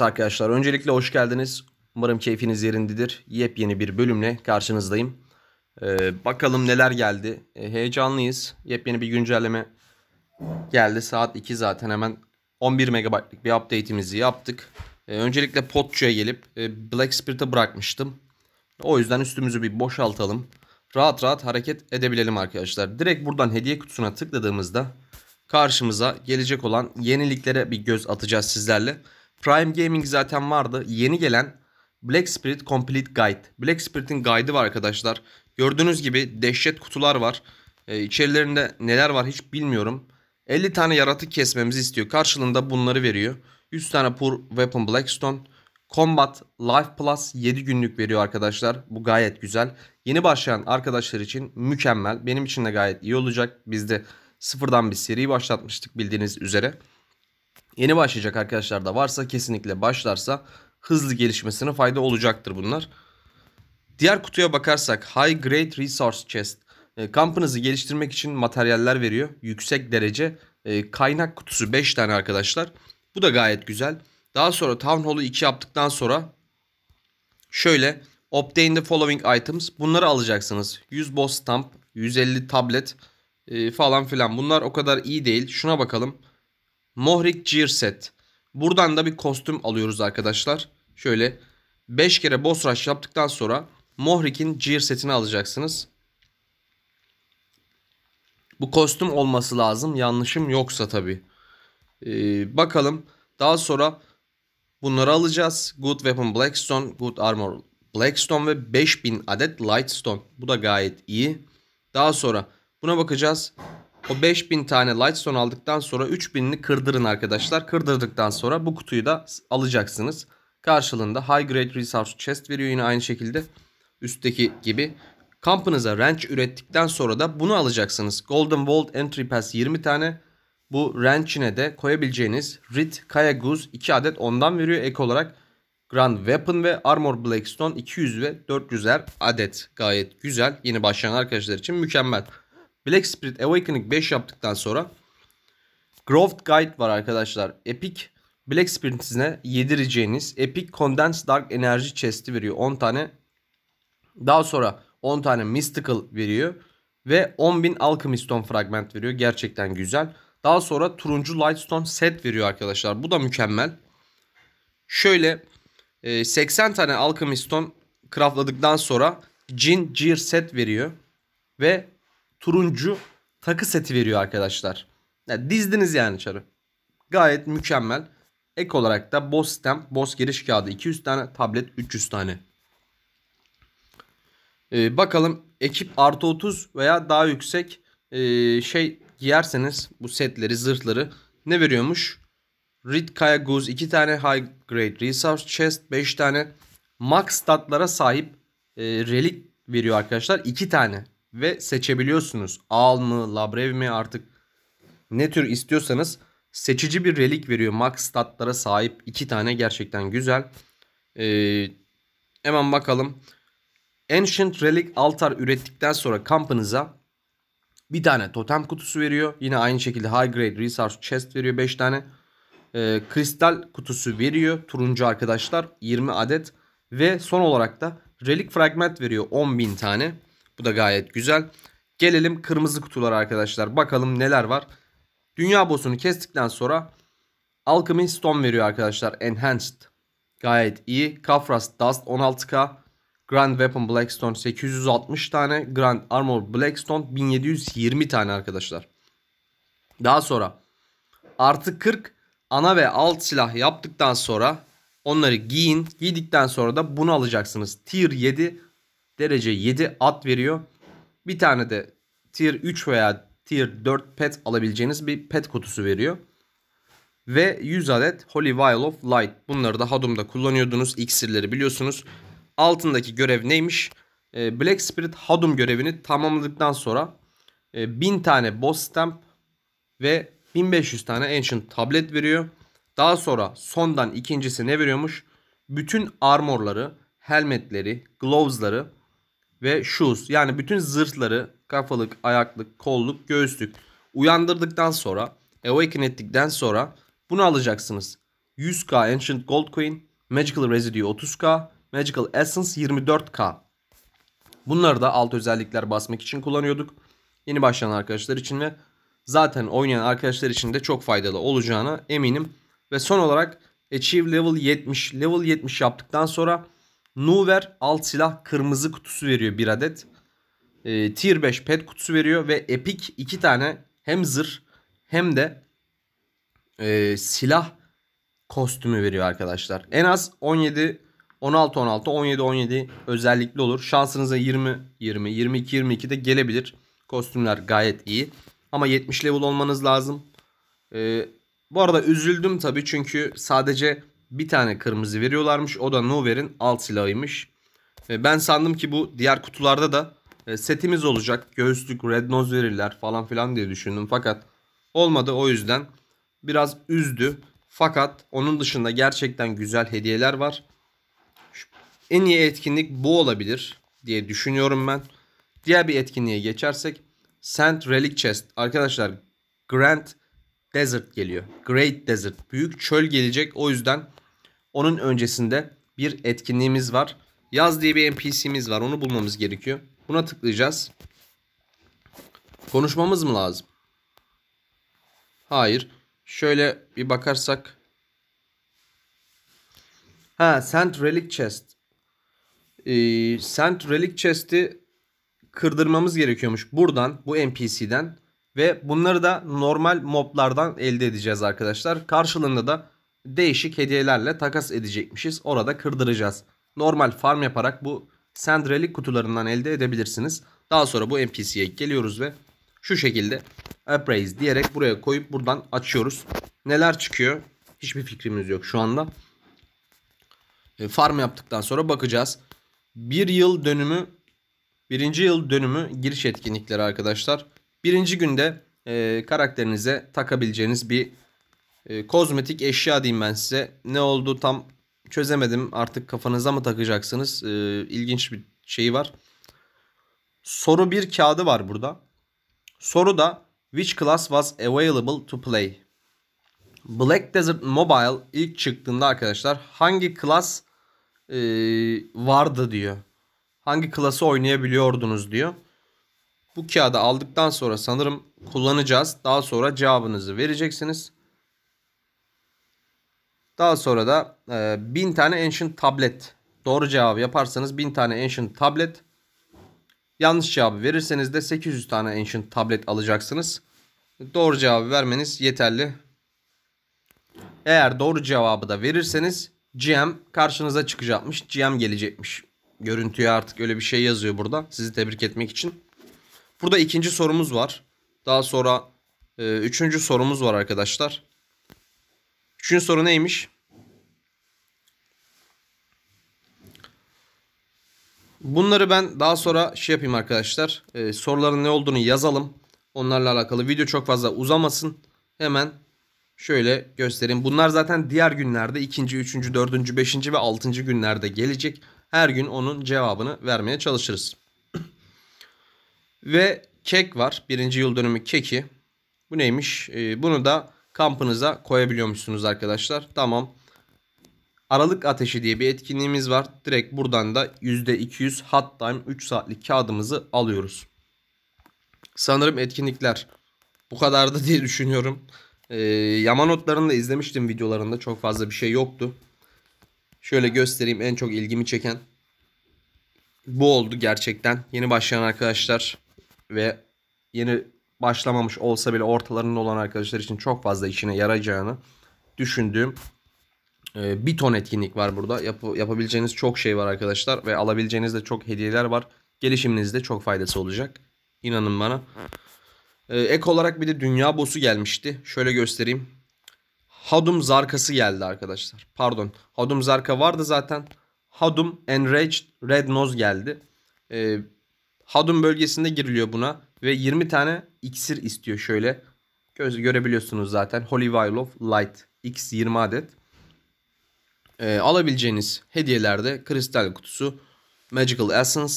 Arkadaşlar öncelikle hoş geldiniz. Umarım keyfiniz yerindedir. Yepyeni bir bölümle karşınızdayım. Ee, bakalım neler geldi. Ee, heyecanlıyız. Yepyeni bir güncelleme geldi. Saat 2 zaten hemen 11 megabaytlık bir update'imizi yaptık. Ee, öncelikle Potçu'ya gelip e, Black Spirit'e bırakmıştım. O yüzden üstümüzü bir boşaltalım. Rahat rahat hareket edebilelim arkadaşlar. Direkt buradan hediye kutusuna tıkladığımızda karşımıza gelecek olan yeniliklere bir göz atacağız sizlerle. Prime Gaming zaten vardı. Yeni gelen Black Spirit Complete Guide. Black Spirit'in guide'ı var arkadaşlar. Gördüğünüz gibi dehşet kutular var. Ee, içerilerinde neler var hiç bilmiyorum. 50 tane yaratık kesmemizi istiyor. Karşılığında bunları veriyor. 100 tane Pur Weapon Blackstone. Combat Life Plus 7 günlük veriyor arkadaşlar. Bu gayet güzel. Yeni başlayan arkadaşlar için mükemmel. Benim için de gayet iyi olacak. Biz de sıfırdan bir seri başlatmıştık bildiğiniz üzere. Yeni başlayacak arkadaşlar da varsa kesinlikle başlarsa hızlı gelişmesine fayda olacaktır bunlar. Diğer kutuya bakarsak High Grade Resource Chest e, kampınızı geliştirmek için materyaller veriyor. Yüksek derece e, kaynak kutusu 5 tane arkadaşlar. Bu da gayet güzel. Daha sonra Town Hall'u 2 yaptıktan sonra şöyle Obtain the following items. Bunları alacaksınız. 100 boss stamp, 150 tablet e, falan filan. Bunlar o kadar iyi değil. Şuna bakalım. Mohrik Cirset. Buradan da bir kostüm alıyoruz arkadaşlar. Şöyle 5 kere boss rush yaptıktan sonra Mohrik'in Cirset'ini alacaksınız. Bu kostüm olması lazım. Yanlışım yoksa tabi. Ee, bakalım. Daha sonra bunları alacağız. Good Weapon Blackstone, Good Armor Blackstone ve 5000 adet Lightstone. Bu da gayet iyi. Daha sonra buna bakacağız. O 5000 tane Lightstone aldıktan sonra 3000'ini kırdırın arkadaşlar. Kırdırdıktan sonra bu kutuyu da alacaksınız. Karşılığında High Grade Resource Chest veriyor yine aynı şekilde. Üstteki gibi. Kampınıza ranch ürettikten sonra da bunu alacaksınız. Golden Vault Entry Pass 20 tane. Bu ranchine de koyabileceğiniz Rit Kaya Goose 2 adet ondan veriyor. Ek olarak Grand Weapon ve Armor Blackstone 200 ve 400'er adet. Gayet güzel. Yeni başlayan arkadaşlar için mükemmel. Black Spirit Awakening 5 yaptıktan sonra Growth Guide var arkadaşlar. Epic Black Spirit size yedireceğiniz Epic Condensed Dark Energy Chest'i veriyor. 10 tane. Daha sonra 10 tane Mystical veriyor. Ve 10.000 Alchemy Stone fragment veriyor. Gerçekten güzel. Daha sonra turuncu Lightstone set veriyor arkadaşlar. Bu da mükemmel. Şöyle 80 e, tane Alchemy Stone craftladıktan sonra Jin Gear set veriyor. Ve turuncu takı seti veriyor arkadaşlar. Yani dizdiniz yani çarı. Gayet mükemmel. Ek olarak da boss stem, boss giriş kağıdı 200 tane, tablet 300 tane. Ee, bakalım ekip artı 30 veya daha yüksek e, şey giyerseniz bu setleri, zırhları ne veriyormuş? Red Kaya Goose 2 tane High Grade Resource Chest 5 tane Max statlara sahip e, relik veriyor arkadaşlar. 2 tane ve seçebiliyorsunuz. Al mı, Labrev mi artık ne tür istiyorsanız seçici bir relik veriyor. Max statlara sahip iki tane gerçekten güzel. Ee, hemen bakalım. Ancient Relic Altar ürettikten sonra kampınıza bir tane totem kutusu veriyor. Yine aynı şekilde High Grade Resource Chest veriyor 5 tane. Ee, kristal kutusu veriyor. Turuncu arkadaşlar 20 adet. Ve son olarak da Relic Fragment veriyor 10.000 tane. Bu da gayet güzel. Gelelim kırmızı kutular arkadaşlar. Bakalım neler var. Dünya boss'unu kestikten sonra Alchemy Stone veriyor arkadaşlar. Enhanced. Gayet iyi. Kafras Dust 16k. Grand Weapon Blackstone 860 tane. Grand Armor Blackstone 1720 tane arkadaşlar. Daha sonra artı 40 ana ve alt silah yaptıktan sonra onları giyin. Giydikten sonra da bunu alacaksınız. Tier 7 derece 7 at veriyor. Bir tane de tier 3 veya tier 4 pet alabileceğiniz bir pet kutusu veriyor. Ve 100 adet Holy Vial of Light. Bunları da Hadum'da kullanıyordunuz. İksirleri biliyorsunuz. Altındaki görev neymiş? Ee, Black Spirit Hadum görevini tamamladıktan sonra 1000 e, tane boss stamp ve 1500 tane ancient tablet veriyor. Daha sonra sondan ikincisi ne veriyormuş? Bütün armorları, helmetleri, glovesları ve shoes yani bütün zırhları kafalık, ayaklık, kolluk, göğüslük uyandırdıktan sonra awaken ettikten sonra bunu alacaksınız. 100k Ancient Gold Coin, Magical Residue 30k, Magical Essence 24k. Bunları da alt özellikler basmak için kullanıyorduk. Yeni başlayan arkadaşlar için ve zaten oynayan arkadaşlar için de çok faydalı olacağına eminim. Ve son olarak Achieve Level 70. Level 70 yaptıktan sonra Nuver alt silah kırmızı kutusu veriyor bir adet. E, tier 5 pet kutusu veriyor ve Epic 2 tane hem zırh hem de e, silah kostümü veriyor arkadaşlar. En az 17 16 16 17 17 özellikli olur. Şansınıza 20 20 22 22 de gelebilir. Kostümler gayet iyi. Ama 70 level olmanız lazım. Ee, bu arada üzüldüm tabii çünkü sadece bir tane kırmızı veriyorlarmış. O da Nover'in alt silahıymış. E, ben sandım ki bu diğer kutularda da e, setimiz olacak. Göğüslük, red nose verirler falan filan diye düşündüm. Fakat olmadı o yüzden biraz üzdü. Fakat onun dışında gerçekten güzel hediyeler var. En iyi etkinlik bu olabilir diye düşünüyorum ben. Diğer bir etkinliğe geçersek Sand Relic Chest. Arkadaşlar Grand Desert geliyor. Great Desert. Büyük çöl gelecek. O yüzden onun öncesinde bir etkinliğimiz var. Yaz diye bir NPC'miz var. Onu bulmamız gerekiyor. Buna tıklayacağız. Konuşmamız mı lazım? Hayır. Şöyle bir bakarsak. Ha, Sent Relic Chest. Ee, Sent Relic Chest'i kırdırmamız gerekiyormuş. Buradan, bu NPC'den ve bunları da normal moblardan elde edeceğiz arkadaşlar. Karşılığında da değişik hediyelerle takas edecekmişiz. Orada kırdıracağız. Normal farm yaparak bu sendrelik kutularından elde edebilirsiniz. Daha sonra bu NPC'ye geliyoruz ve şu şekilde appraise diyerek buraya koyup buradan açıyoruz. Neler çıkıyor? Hiçbir fikrimiz yok şu anda. E, farm yaptıktan sonra bakacağız. Bir yıl dönümü, birinci yıl dönümü giriş etkinlikleri arkadaşlar. Birinci günde e, karakterinize takabileceğiniz bir e, kozmetik eşya diyeyim ben size. Ne oldu tam çözemedim. Artık kafanıza mı takacaksınız? E, ilginç bir şey var. Soru bir kağıdı var burada. Soru da which class was available to play? Black Desert Mobile ilk çıktığında arkadaşlar hangi klas e, vardı diyor. Hangi klası oynayabiliyordunuz diyor. Bu kağıdı aldıktan sonra sanırım kullanacağız. Daha sonra cevabınızı vereceksiniz. Daha sonra da e, tane Ancient Tablet. Doğru cevabı yaparsanız 1000 tane Ancient Tablet. Yanlış cevabı verirseniz de 800 tane Ancient Tablet alacaksınız. Doğru cevabı vermeniz yeterli. Eğer doğru cevabı da verirseniz GM karşınıza çıkacakmış. GM gelecekmiş. Görüntüye artık öyle bir şey yazıyor burada. Sizi tebrik etmek için. Burada ikinci sorumuz var. Daha sonra e, üçüncü sorumuz var arkadaşlar. Üçüncü soru neymiş? Bunları ben daha sonra şey yapayım arkadaşlar. E, soruların ne olduğunu yazalım. Onlarla alakalı video çok fazla uzamasın. Hemen şöyle göstereyim. Bunlar zaten diğer günlerde ikinci, üçüncü, dördüncü, beşinci ve altıncı günlerde gelecek. Her gün onun cevabını vermeye çalışırız. Ve kek var. Birinci yıl dönümü keki. Bu neymiş? Ee, bunu da kampınıza koyabiliyormuşsunuz arkadaşlar. Tamam. Aralık ateşi diye bir etkinliğimiz var. Direkt buradan da %200 hot time 3 saatlik kağıdımızı alıyoruz. Sanırım etkinlikler bu kadardı diye düşünüyorum. Ee, yama notlarını da izlemiştim videolarında. Çok fazla bir şey yoktu. Şöyle göstereyim en çok ilgimi çeken. Bu oldu gerçekten. Yeni başlayan arkadaşlar ve yeni başlamamış olsa bile ortalarında olan arkadaşlar için çok fazla işine yarayacağını düşündüğüm e, bir ton etkinlik var burada. Yap yapabileceğiniz çok şey var arkadaşlar ve alabileceğiniz de çok hediyeler var. Gelişiminizde çok faydası olacak. İnanın bana. E, ek olarak bir de dünya boss'u gelmişti. Şöyle göstereyim. Hadum Zarka'sı geldi arkadaşlar. Pardon. Hadum Zarka vardı zaten. Hadum Enraged Red Nose geldi. E, Hadum bölgesinde giriliyor buna ve 20 tane iksir istiyor şöyle. Göz görebiliyorsunuz zaten. Holy Vial of Light X 20 adet. Ee, alabileceğiniz hediyelerde kristal kutusu, Magical Essence,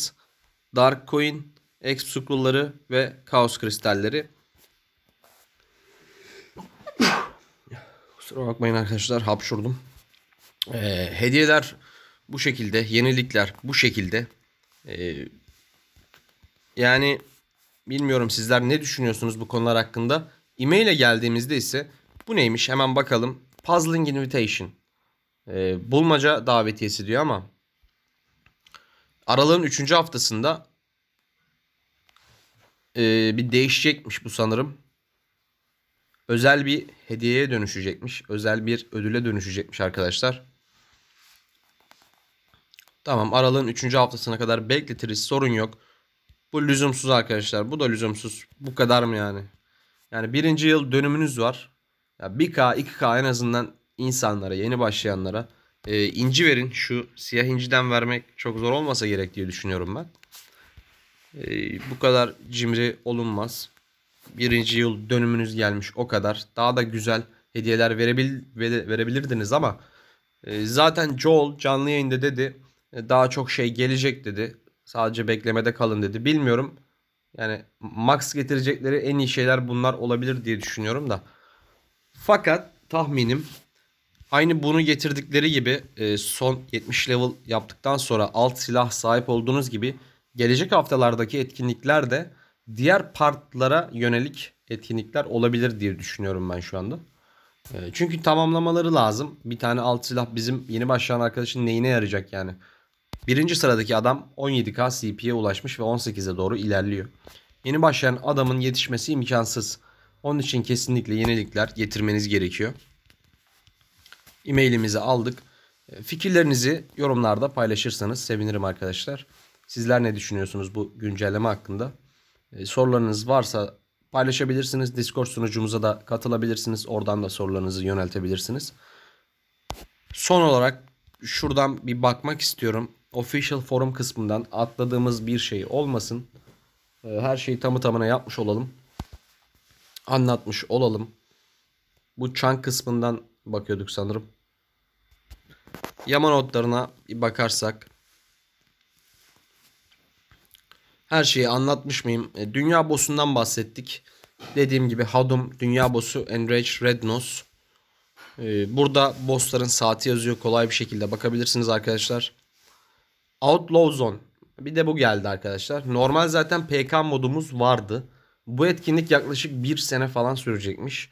Dark Coin, Exp Scroll'ları ve Kaos kristalleri. Kusura bakmayın arkadaşlar hapşurdum. Ee, hediyeler bu şekilde, yenilikler bu şekilde. Ee, yani bilmiyorum sizler ne düşünüyorsunuz bu konular hakkında. E-mail'e geldiğimizde ise bu neymiş hemen bakalım. Puzzling Invitation. Ee, bulmaca davetiyesi diyor ama Aralığın 3. haftasında e, bir değişecekmiş bu sanırım. Özel bir hediyeye dönüşecekmiş. Özel bir ödüle dönüşecekmiş arkadaşlar. Tamam aralığın 3. haftasına kadar bekletiriz sorun yok. Bu lüzumsuz arkadaşlar. Bu da lüzumsuz. Bu kadar mı yani? Yani birinci yıl dönümünüz var. Ya 1K, 2K en azından insanlara, yeni başlayanlara e, inci verin. Şu siyah inciden vermek çok zor olmasa gerek diye düşünüyorum ben. E, bu kadar cimri olunmaz. Birinci yıl dönümünüz gelmiş o kadar. Daha da güzel hediyeler verebil, verebilirdiniz ama e, zaten Joel canlı yayında dedi e, daha çok şey gelecek dedi. Sadece beklemede kalın dedi. Bilmiyorum. Yani max getirecekleri en iyi şeyler bunlar olabilir diye düşünüyorum da. Fakat tahminim aynı bunu getirdikleri gibi e, son 70 level yaptıktan sonra alt silah sahip olduğunuz gibi gelecek haftalardaki etkinlikler de diğer partlara yönelik etkinlikler olabilir diye düşünüyorum ben şu anda. E, çünkü tamamlamaları lazım. Bir tane alt silah bizim yeni başlayan arkadaşın neyine yarayacak yani? Birinci sıradaki adam 17K CP'ye ulaşmış ve 18'e doğru ilerliyor. Yeni başlayan adamın yetişmesi imkansız. Onun için kesinlikle yenilikler getirmeniz gerekiyor. E-mailimizi aldık. E, fikirlerinizi yorumlarda paylaşırsanız sevinirim arkadaşlar. Sizler ne düşünüyorsunuz bu güncelleme hakkında? E, sorularınız varsa paylaşabilirsiniz. Discord sunucumuza da katılabilirsiniz. Oradan da sorularınızı yöneltebilirsiniz. Son olarak şuradan bir bakmak istiyorum official forum kısmından atladığımız bir şey olmasın. Ee, her şeyi tamı tamına yapmış olalım. Anlatmış olalım. Bu chunk kısmından bakıyorduk sanırım. Yama notlarına bir bakarsak. Her şeyi anlatmış mıyım? E, dünya bossundan bahsettik. Dediğim gibi Hadum, Dünya bossu, Enrage, Rednos. E, burada bossların saati yazıyor. Kolay bir şekilde bakabilirsiniz arkadaşlar. Outlaw Zone. Bir de bu geldi arkadaşlar. Normal zaten PK modumuz vardı. Bu etkinlik yaklaşık bir sene falan sürecekmiş.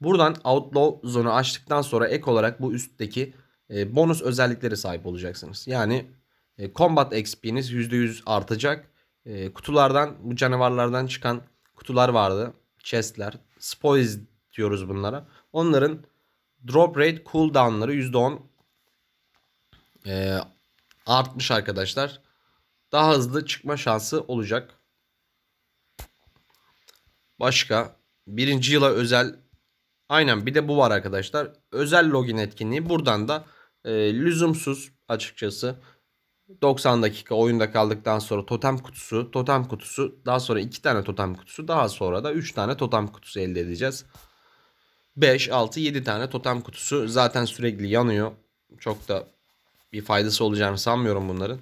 Buradan Outlaw Zone'u açtıktan sonra ek olarak bu üstteki e, bonus özelliklere sahip olacaksınız. Yani e, combat XP'niz %100 artacak. E, kutulardan bu canavarlardan çıkan kutular vardı. Chestler. Spoils diyoruz bunlara. Onların drop rate cooldownları %10 e, artmış arkadaşlar. Daha hızlı çıkma şansı olacak. Başka birinci yıla özel aynen bir de bu var arkadaşlar. Özel login etkinliği buradan da e, lüzumsuz açıkçası 90 dakika oyunda kaldıktan sonra totem kutusu, totem kutusu, daha sonra 2 tane totem kutusu, daha sonra da 3 tane totem kutusu elde edeceğiz. 5, 6, 7 tane totem kutusu zaten sürekli yanıyor. Çok da bir faydası olacağını sanmıyorum bunların.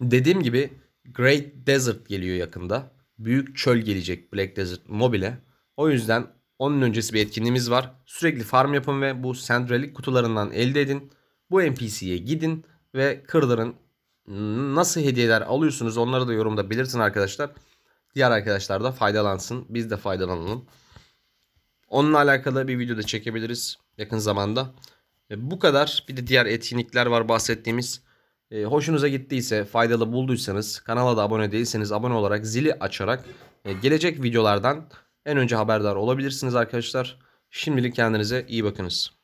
Dediğim gibi Great Desert geliyor yakında. Büyük çöl gelecek Black Desert Mobile. O yüzden onun öncesi bir etkinliğimiz var. Sürekli farm yapın ve bu sendralik kutularından elde edin. Bu NPC'ye gidin ve kırların nasıl hediyeler alıyorsunuz onları da yorumda belirtin arkadaşlar. Diğer arkadaşlar da faydalansın. Biz de faydalanalım. Onunla alakalı bir video da çekebiliriz yakın zamanda. E, bu kadar. Bir de diğer etkinlikler var bahsettiğimiz. E, hoşunuza gittiyse, faydalı bulduysanız, kanala da abone değilseniz abone olarak zili açarak e, gelecek videolardan en önce haberdar olabilirsiniz arkadaşlar. Şimdilik kendinize iyi bakınız.